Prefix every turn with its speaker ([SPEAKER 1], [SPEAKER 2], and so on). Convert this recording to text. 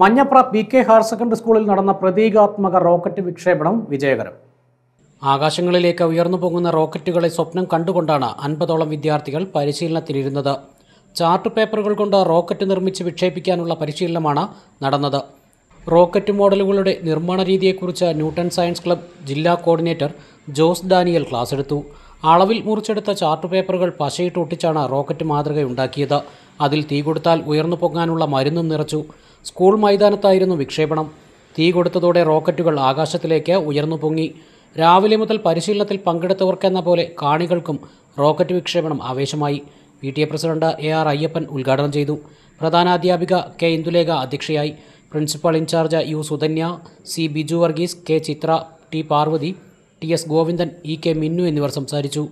[SPEAKER 1] Manjapra P K higher secondary സ്കൂളിൽ നടന്ന പ്രതീകാത്മക റോക്കറ്റ് വിക്ഷേപണം വിജയകരം ആകാശങ്ങളിലേക്ക് ഉയർന്നു പോകുന്ന റോക്കറ്റുകളെ സ്വപ്നം കണ്ടുകൊണ്ടാണ് അൻപതോളം വിദ്യാർത്ഥികൾ പരിശീലനത്തിലിരുന്നത് ചാർട്ട് പേപ്പറുകൾ കൊണ്ട് റോക്കറ്റ് നിർമ്മിച്ച് വിക്ഷേപിക്കാനുള്ള പരിശീലനമാണ് നടന്നത് റോക്കറ്റ് മോഡലുകളുടെ നിർമ്മാണ രീതിയെക്കുറിച്ച് ന്യൂട്ടൺ സയൻസ് ക്ലബ് ജില്ലാ കോർഡിനേറ്റർ ജോസ് ഡാനിയൽ ക്ലാസ് എടുത്തു അളവിൽ മുറിച്ചെടുത്ത ചാർട്ട് പേപ്പറുകൾ പശയിട്ട് ഒട്ടിച്ചാണ് റോക്കറ്റ് മാതൃകയുണ്ടാക്കിയത് അതിൽ തീ കൊടുത്താൽ ഉയർന്നു പൊങ്ങാനുള്ള മരുന്നും നിറച്ചു സ്കൂൾ മൈതാനത്തായിരുന്നു വിക്ഷേപണം തീ കൊടുത്തതോടെ റോക്കറ്റുകൾ ആകാശത്തിലേക്ക് ഉയർന്നു പൊങ്ങി രാവിലെ മുതൽ പരിശീലനത്തിൽ പങ്കെടുത്തവർക്കെന്ന പോലെ കാണികൾക്കും റോക്കറ്റ് വിക്ഷേപണം ആവേശമായി P T A president A R Ayyappan ഉദ്ഘാടനം ചെയ്തു പ്രധാനാധ്യാപിക കെ ഇന്ദുലേഖ അധ്യക്ഷയായി principal in charge U Sudhanya C Biju Varghese K Chitra T Parvathy T S Govindan E K Minnu എന്നിവർ സംസാരിച്ചു